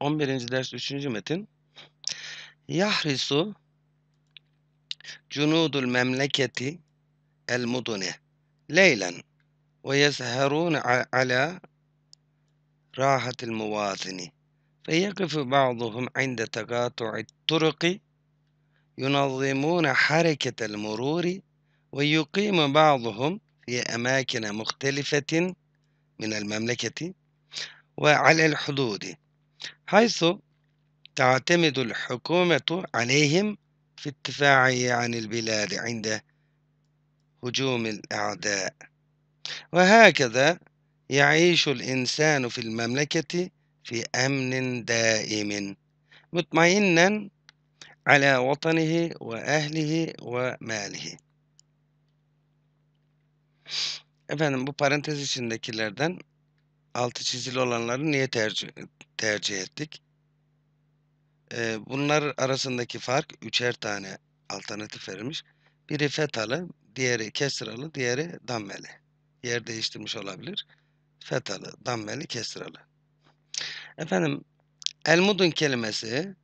11. ders 3. metin. Yahrisu cunudul memleketi el mudune leylen ve yezherun ala rahatil muvazini فيقف بعضهم عند تقاطع الطرق ينظمون حركة المرور ويقيم بعضهم في أماكن مختلفة من المملكة وعلى الحدود حيث تعتمد الحكومة عليهم في الدفاع عن البلاد عند هجوم الأعداء وهكذا يعيش الإنسان في المملكة في أمن دائم مطمئنا على وطنه وأهله وماله. Efendim bu parantez içindekilerden altı çizili olanları niye tercih, tercih ettik? Ee, bunlar arasındaki fark üçer tane alternatif vermiş, Biri fetalı, diğeri kesralı, diğeri dammeli. Yer değiştirmiş olabilir. Fetalı, dammeli, kesralı. Efendim, elmudun kelimesi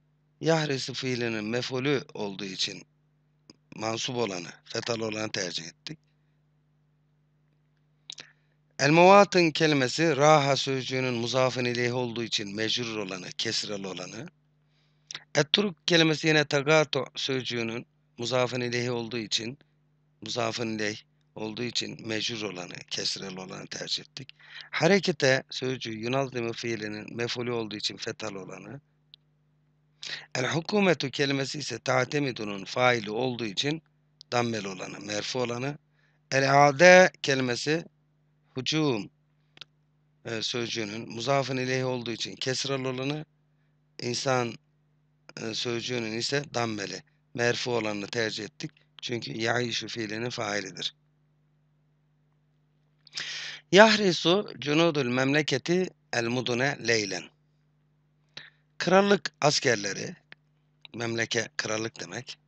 yahrisi fiilinin mefulü olduğu için mansup olanı, fetal olanı tercih ettik. El muvatın kelimesi raha sözcüğünün muzafın ileyh olduğu için mecrur olanı, kesrel olanı. etruk kelimesi yine tagato sözcüğünün muzafın ileyh olduğu için muzafın ileyh olduğu için mecrur olanı, kesrel olanı tercih ettik. Harekete sözcüğü Yunazlimi fiilinin mefulü olduğu için fetal olanı. El hukumetu kelimesi ise ta'temidunun faili olduğu için dammel olanı, merfu olanı. El ade kelimesi hucum e, sözcüğünün muzafın ileyh olduğu için kesral olanı insan e, sözcüğünün ise dammeli merfu olanını tercih ettik. Çünkü yaişu fiilinin failidir. Yahrisu cunudul memleketi el mudune leylen. Krallık askerleri, memleke krallık demek.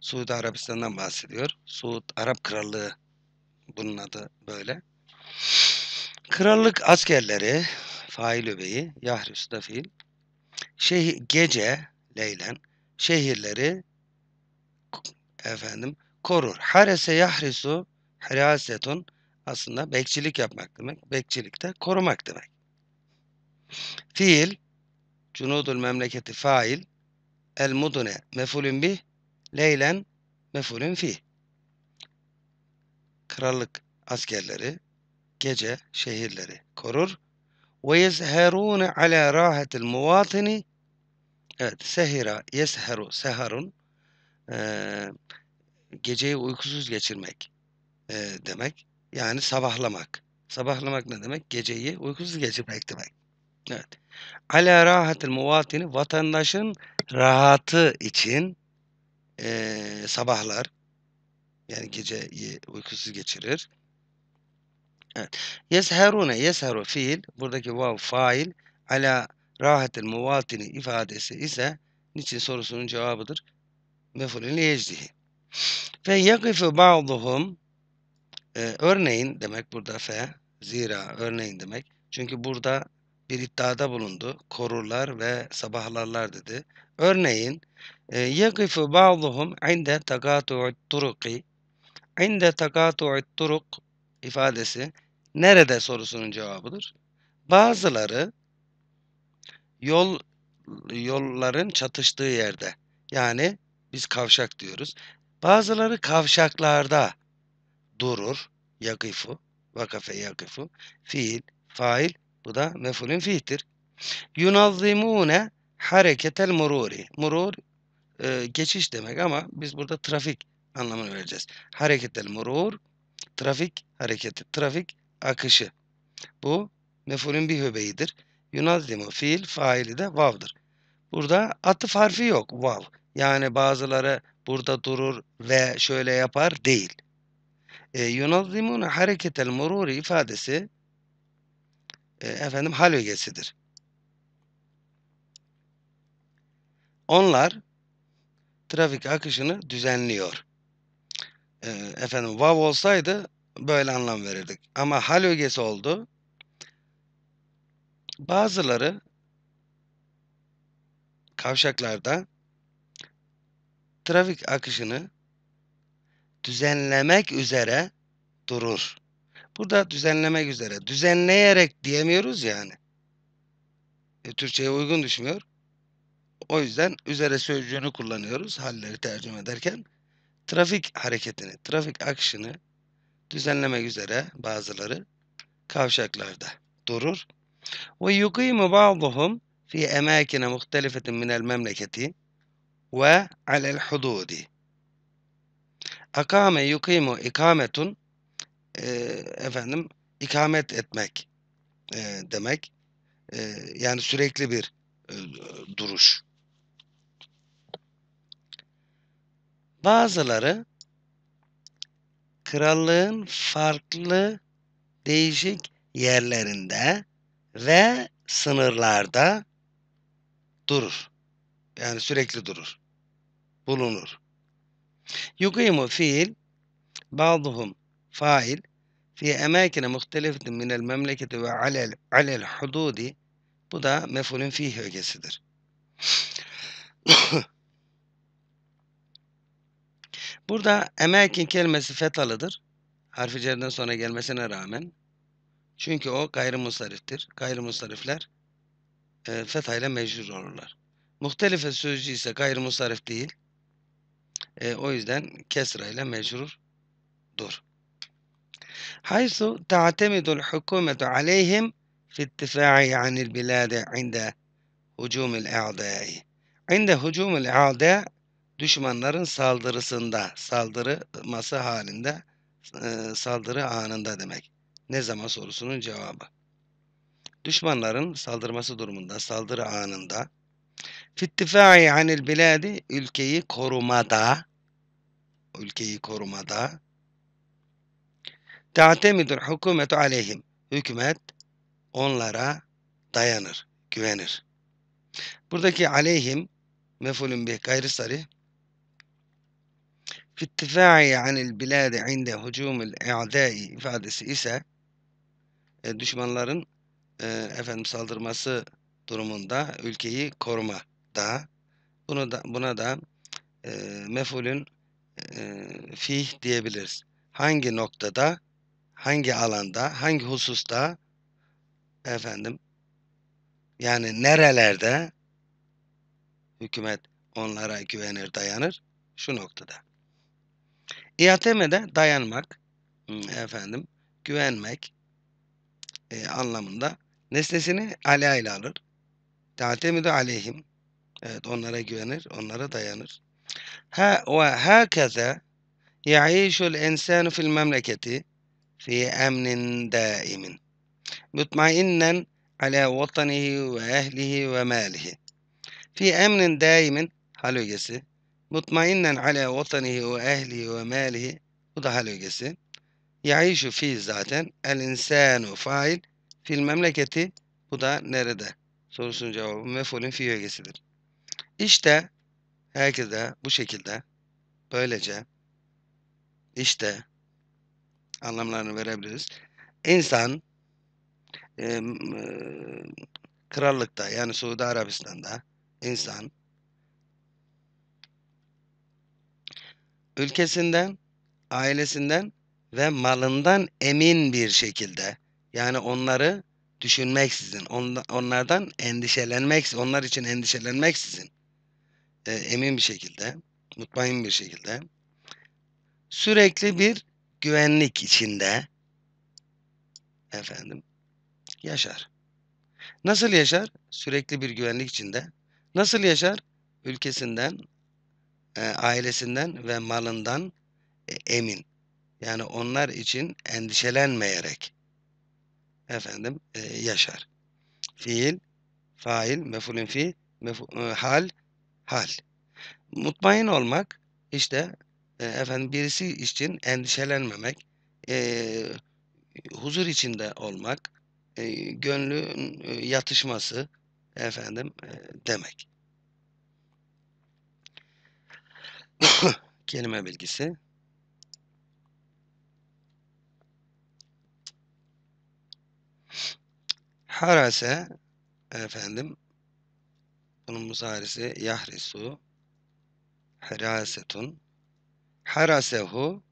Suudi Arabistan'dan bahsediyor. Suud Arap Krallığı bunun adı böyle. Krallık askerleri fail öbeyi Yahrüs da fiil şehir, gece leylen şehirleri efendim korur. Harese yahrisu hirasetun aslında bekçilik yapmak demek. Bekçilikte de korumak demek. Fiil cunudul memleketi fail el mudune mefulün bih leylen mefulün fi. Krallık askerleri gece şehirleri korur. Ve yezherûne alâ râhetil muvâtini Evet, sehira, yesheru, seharun ee, geceyi uykusuz geçirmek e, demek. Yani sabahlamak. Sabahlamak ne demek? Geceyi uykusuz geçirmek demek. Evet. Ala rahatil muvatini vatandaşın rahatı için e, sabahlar yani geceyi uykusuz geçirir. Evet. Yesherune yesheru fiil. Buradaki vav fail. Ala rahatil muvatini ifadesi ise niçin sorusunun cevabıdır. Mefulün yecdihi. Ve yakifu ba'duhum e, örneğin demek burada fe zira örneğin demek. Çünkü burada bir iddiada bulundu. Korurlar ve sabahlarlar dedi. Örneğin e, yakifu ba'duhum inde takatu'ut turuki inde takatu'ut turuk ifadesi nerede sorusunun cevabıdır. Bazıları yol yolların çatıştığı yerde. Yani biz kavşak diyoruz. Bazıları kavşaklarda durur. Yakifu, vakafe yakifu. Fiil, fail. Bu da mefulün fiildir. Yunazzimune hareketel mururi. Murur e, geçiş demek ama biz burada trafik anlamını vereceğiz. Hareketel murur, trafik hareketi. Trafik akışı. Bu mefulün bir höbeyidir. Yunazimu fiil faili de vav'dır. Burada atıf harfi yok vav. Yani bazıları burada durur ve şöyle yapar değil. E, yunazzimune hareketel mururi ifadesi e, efendim hal ögesidir. Onlar trafik akışını düzenliyor. E, efendim vav olsaydı böyle anlam verirdik. Ama hal ögesi oldu. Bazıları kavşaklarda trafik akışını düzenlemek üzere durur. Burada düzenlemek üzere. Düzenleyerek diyemiyoruz yani. E, Türkçe'ye uygun düşmüyor. O yüzden üzere sözcüğünü kullanıyoruz halleri tercüme ederken. Trafik hareketini, trafik akışını düzenlemek üzere bazıları kavşaklarda durur. Ve yuqimu ba'duhum fi emâkine muhtelifetin min al memleketi ve alel hududi. Akame yukimu ikametun e, efendim ikamet etmek e, demek. E, yani sürekli bir e, duruş. Bazıları krallığın farklı değişik yerlerinde ve sınırlarda durur. Yani sürekli durur. Bulunur. Yukimu fiil bazıhum fail fi emâkine muhtelifetin minel memleketi ve alel, alel hududi bu da mefulün fih ögesidir. Burada American kelimesi fetalıdır, Harfi cerden sonra gelmesine rağmen. Çünkü o gayrimusariftir. Gayrimusarifler e, fethayla mecrur olurlar. Muhtelife sözcü ise gayrimusarif değil. E, o yüzden kesrayla dur. Haysu ta'temidul hukumetu aleyhim fittifai anil bilade inde hucumil a'dai. İnde hucumil a'da düşmanların saldırısında, saldırması halinde, saldırı anında demek. Ne zaman sorusunun cevabı. Düşmanların saldırması durumunda, saldırı anında, fittifai anil biladi, ülkeyi korumada, ülkeyi korumada, te'atemidul hükümetu aleyhim, hükümet onlara dayanır, güvenir. Buradaki aleyhim, mefulün bir gayri sarih, في الدفاع عن البلاد عند هجوم الإعداء ifadesi ise düşmanların efendim saldırması durumunda ülkeyi koruma da bunu da buna da e, mefulün e, fih diyebiliriz. Hangi noktada, hangi alanda, hangi hususta efendim yani nerelerde hükümet onlara güvenir, dayanır şu noktada. İateme'de dayanmak, hmm, efendim, güvenmek e, anlamında nesnesini ala ile alır. Te'atemidü aleyhim. Evet, onlara güvenir, onlara dayanır. Ha ve hakaza ya'işul insanu fil memleketi fi emnin daimin. Mutmainnen ala vatanihi ve ehlihi ve malihi. Fi emnin daimin halügesi Mutmainnen ala vatanihi ve ehlihi ve malihi. Bu da hal ögesi. Yaişu fi zaten. El insanu fail. Fil memleketi. Bu da nerede? Sorusun cevabı mefulün fi ögesidir. İşte herkese bu şekilde böylece işte anlamlarını verebiliriz. İnsan e, e, krallıkta yani Suudi Arabistan'da insan ülkesinden, ailesinden ve malından emin bir şekilde yani onları düşünmeksizin, on, onlardan endişelenmek, onlar için endişelenmeksizin e, emin bir şekilde, mutmain bir şekilde sürekli bir güvenlik içinde efendim yaşar. Nasıl yaşar? Sürekli bir güvenlik içinde. Nasıl yaşar? Ülkesinden, e, ailesinden ve malından e, emin. Yani onlar için endişelenmeyerek efendim e, yaşar. Fiil, fail, mefulün fi, mefu, e, hal, hal. Mutmain olmak işte e, efendim birisi için endişelenmemek, e, huzur içinde olmak, e, gönlün e, yatışması efendim e, demek. kelime bilgisi. Harase efendim bunun muzarisi yahrisu harasetun harasehu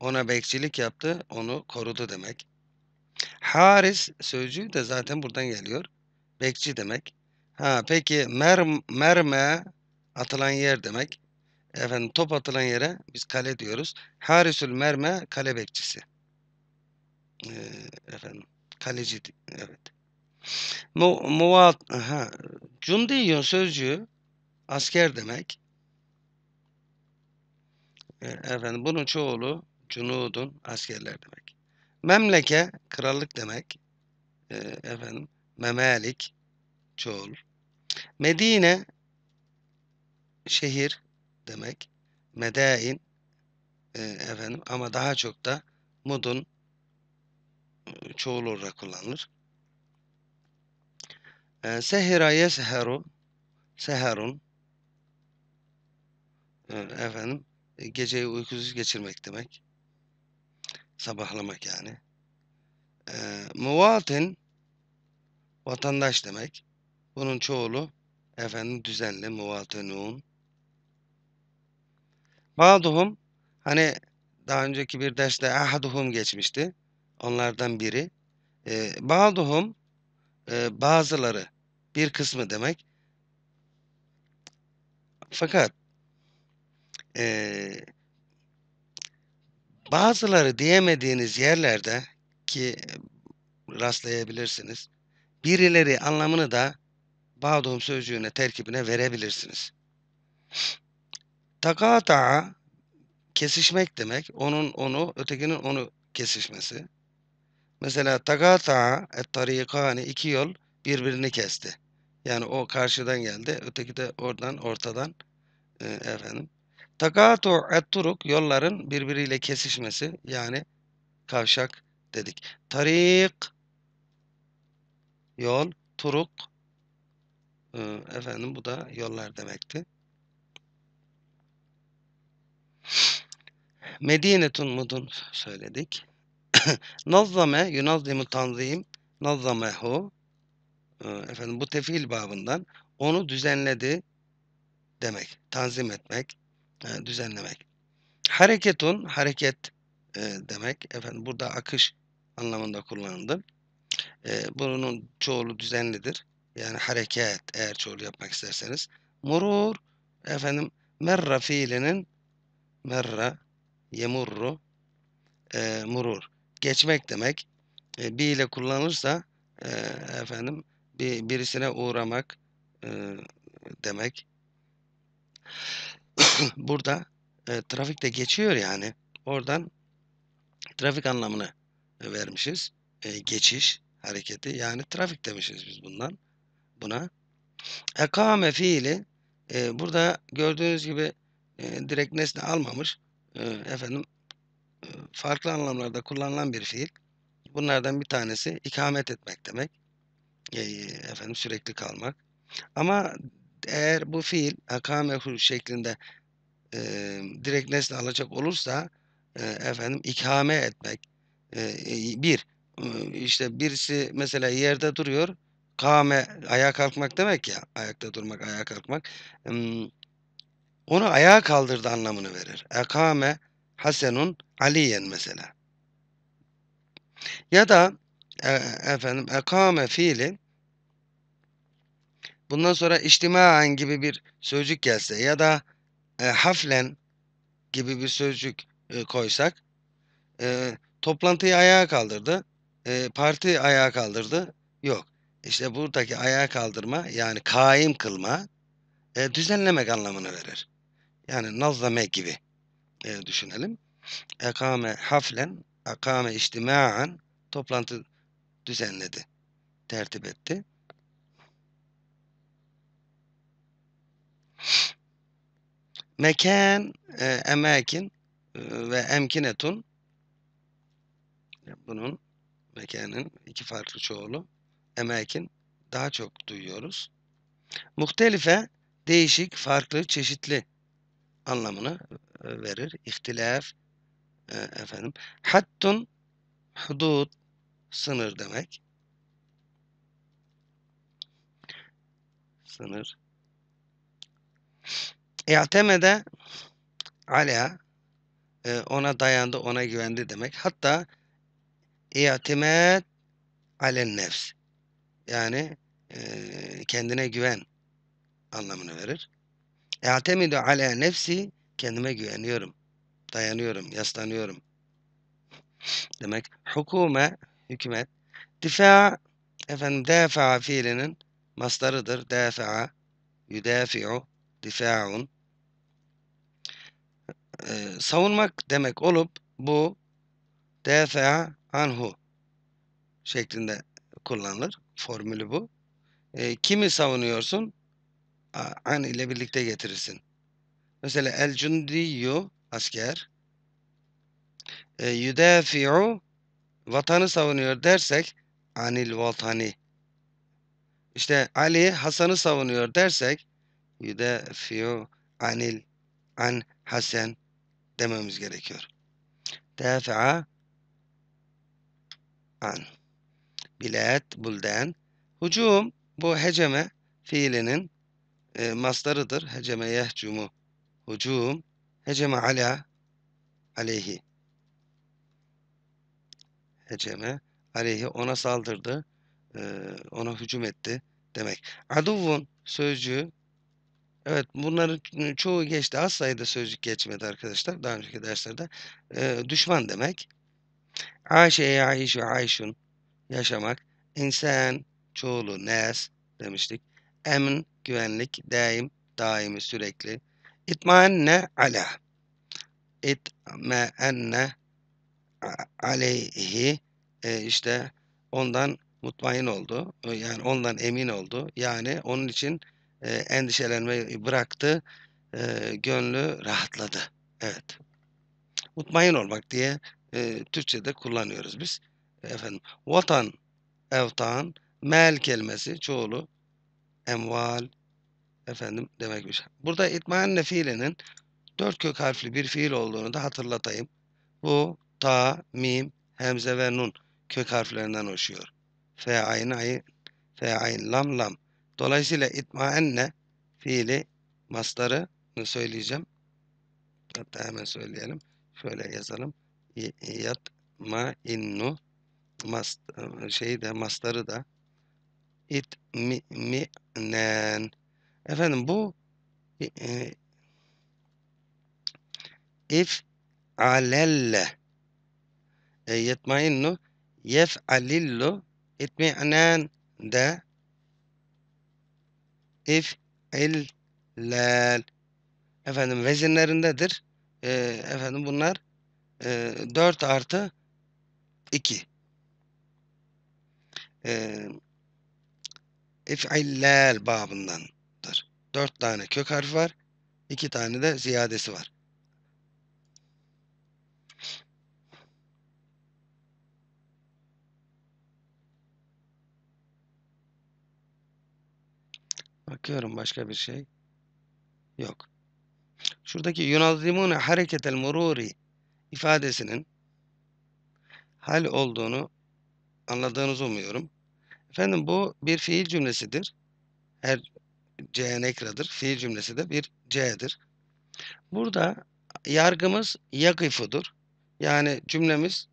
ona bekçilik yaptı, onu korudu demek. Haris sözcüğü de zaten buradan geliyor. Bekçi demek. Ha peki mer merme atılan yer demek efendim top atılan yere biz kale diyoruz. Harisül merme kale bekçisi. E, efendim kaleci evet. Mu, muvat ha cundiyon sözcüğü asker demek. E, efendim bunun çoğulu cunudun askerler demek. Memleke krallık demek. E, efendim memalik çoğul. Medine şehir demek. Medain e, efendim ama daha çok da mudun e, çoğul olarak kullanılır. E, sehira yesheru seherun e, efendim e, geceyi uykusuz geçirmek demek. Sabahlamak yani. E, muvatin vatandaş demek. Bunun çoğulu efendim düzenli muvatinun Ba'duhum hani daha önceki bir derste ahaduhum geçmişti. Onlardan biri. E, ba'duhum e, bazıları bir kısmı demek. Fakat e, bazıları diyemediğiniz yerlerde ki rastlayabilirsiniz. Birileri anlamını da Bağdum sözcüğüne terkibine verebilirsiniz. Takata kesişmek demek. Onun onu, ötekinin onu kesişmesi. Mesela takata et tarikani iki yol birbirini kesti. Yani o karşıdan geldi, öteki de oradan ortadan e, efendim. Takatu et turuk yolların birbiriyle kesişmesi yani kavşak dedik. Tarik yol, turuk e, efendim bu da yollar demekti. Medinetun mudun söyledik. Nazzame yunazzemu tanzim nazzamehu e, efendim bu tefil babından onu düzenledi demek. Tanzim etmek, e, düzenlemek. Hareketun hareket e, demek. Efendim burada akış anlamında kullanıldı. bunun çoğulu düzenlidir. Yani hareket eğer çoğul yapmak isterseniz. Murur efendim merra fiilinin merra Yemurru e, murur. Geçmek demek. E, bi ile kullanılırsa e, efendim bir, birisine uğramak e, demek. Burada e, trafik de geçiyor yani. Oradan trafik anlamını vermişiz. E, geçiş hareketi yani trafik demişiz biz bundan buna. Ekame fiili e, burada gördüğünüz gibi e, direkt nesne almamış. Ee, efendim e, farklı anlamlarda kullanılan bir fiil. Bunlardan bir tanesi ikamet etmek demek. E, efendim sürekli kalmak. Ama eğer bu fiil akamehu şeklinde e, direkt nesne alacak olursa e, efendim ikame etmek e, e bir e, işte birisi mesela yerde duruyor kame ayağa kalkmak demek ya ayakta durmak ayağa kalkmak hmm, onu ayağa kaldırdı anlamını verir. Ekame Hasenun Aliyen mesela. Ya da e, efendim ekame fiili bundan sonra içtimaen gibi bir sözcük gelse ya da e, haflen gibi bir sözcük e, koysak e, toplantıyı ayağa kaldırdı. E, parti ayağa kaldırdı. Yok. İşte buradaki ayağa kaldırma yani kaim kılma e, düzenlemek anlamını verir. Yani nazlame gibi e, düşünelim. Ekame haflen, ekame içtima'an toplantı düzenledi, tertip etti. Mekan, e, emakin e, ve emkinetun bunun mekanın iki farklı çoğulu emakin daha çok duyuyoruz. Muhtelife değişik, farklı, çeşitli anlamını verir. İhtilaf e, efendim. Hattun hudud sınır demek. Sınır. İ'temede ala e, ona dayandı, ona güvendi demek. Hatta i'timed alen nefs. Yani e, kendine güven anlamını verir. E'temidu ala nefsi kendime güveniyorum. Dayanıyorum, yaslanıyorum. Demek hukume, hükümet. Difa, efendim defa fiilinin mastarıdır. Defa, yudafi'u, difa'un. Ee, savunmak demek olup bu defa anhu şeklinde kullanılır. Formülü bu. E, kimi savunuyorsun? an ile birlikte getirirsin. Mesela el cundiyyu asker e, yudafi'u vatanı savunuyor dersek anil vatani. İşte Ali Hasan'ı savunuyor dersek yudafi'u anil an Hasan dememiz gerekiyor. Defa an. Bilet, bulden. Hucum bu heceme fiilinin e, maslarıdır. Heceme yehcumu hucum heceme ala aleyhi heceme aleyhi ona saldırdı e, ona hücum etti demek. Aduvun sözcüğü evet bunların çoğu geçti. Az sayıda sözcük geçmedi arkadaşlar daha önceki derslerde. E, düşman demek. Aşe yaişu ayşun yaşamak. İnsan çoğulu nes demiştik emin, güvenlik, daim, daimi, sürekli. İtmaenne ala. İtmaenne aleyhi e, işte ondan mutmain oldu. E, yani ondan emin oldu. Yani onun için e, endişelenmeyi bıraktı. E, gönlü rahatladı. Evet. Mutmain olmak diye e, Türkçe'de kullanıyoruz biz. Efendim, vatan, evtan, mel kelimesi çoğulu Emval efendim demekmiş. Burada itmaenne fiilinin dört kök harfli bir fiil olduğunu da hatırlatayım. Bu ta, mim, hemze ve nun kök harflerinden oluşuyor. Fe ayn ayn, fe ayn lam lam. Dolayısıyla itmaenne fiili maslarını söyleyeceğim. Hatta hemen söyleyelim. Şöyle yazalım. Yatma innu mas şeyi de masları da itminen. Efendim bu e, if alelle e, yetmainnu yef alillu itminen de if illel efendim vezinlerindedir. E, efendim bunlar e, 4 artı 2. Eee İf'illel babındandır. Dört tane kök harfi var. iki tane de ziyadesi var. Bakıyorum başka bir şey. Yok. Şuradaki yunazzimune hareketel mururi ifadesinin hal olduğunu anladığınızı umuyorum. Efendim bu bir fiil cümlesidir. Her C nekradır. Fiil cümlesi de bir C'dir. Burada yargımız yakıfudur. Yani cümlemiz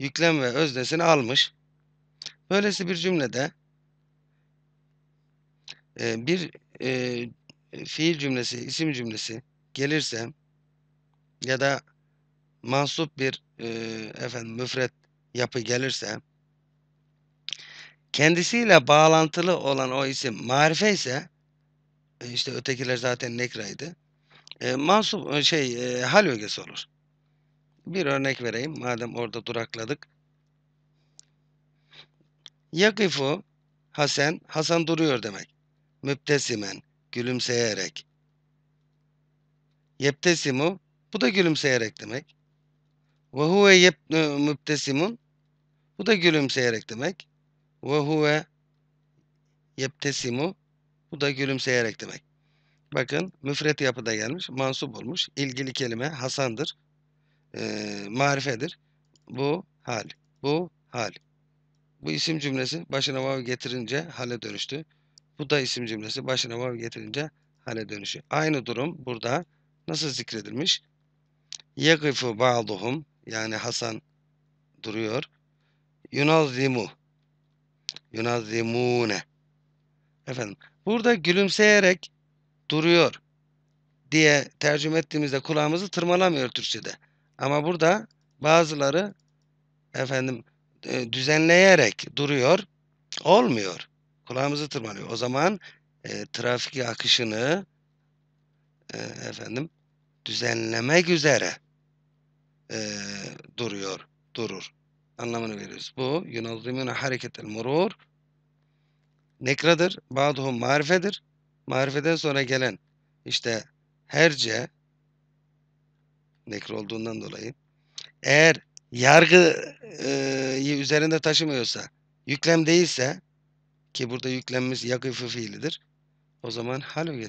yüklem ve öznesini almış. Böylesi bir cümlede e, bir e, fiil cümlesi, isim cümlesi gelirse ya da mansup bir e, efendim müfret yapı gelirse kendisiyle bağlantılı olan o isim marife ise e, işte ötekiler zaten nekraydı. E, mansup e, şey e, hal ögesi olur. Bir örnek vereyim madem orada durakladık. Yakifu Hasan, Hasan duruyor demek. Müptesimen, gülümseyerek. Yeptesimu, bu da gülümseyerek demek. Ve huve e, müptesimun, bu da gülümseyerek demek. Ve huve yeptesimu. Bu da gülümseyerek demek. Bakın müfret yapıda gelmiş. Mansup olmuş. İlgili kelime Hasan'dır. E, marifedir. Bu hal. Bu hal. Bu isim cümlesi başına vav getirince hale dönüştü. Bu da isim cümlesi başına vav getirince hale dönüşü. Aynı durum burada nasıl zikredilmiş? Yekifu ba'duhum yani Hasan duruyor. Yunazimu yunazzimune. Efendim burada gülümseyerek duruyor diye tercüme ettiğimizde kulağımızı tırmalamıyor Türkçe'de. Ama burada bazıları efendim e, düzenleyerek duruyor olmuyor. Kulağımızı tırmalıyor. O zaman e, trafik akışını e, efendim düzenlemek üzere e, duruyor, durur anlamını veriyoruz. Bu yunazzimune hareketel murur nekradır. Bazıhu marifedir. Marifeden sonra gelen işte herce nekr olduğundan dolayı eğer yargı e, üzerinde taşımıyorsa yüklem değilse ki burada yüklenmesi yakıfı fiilidir o zaman hal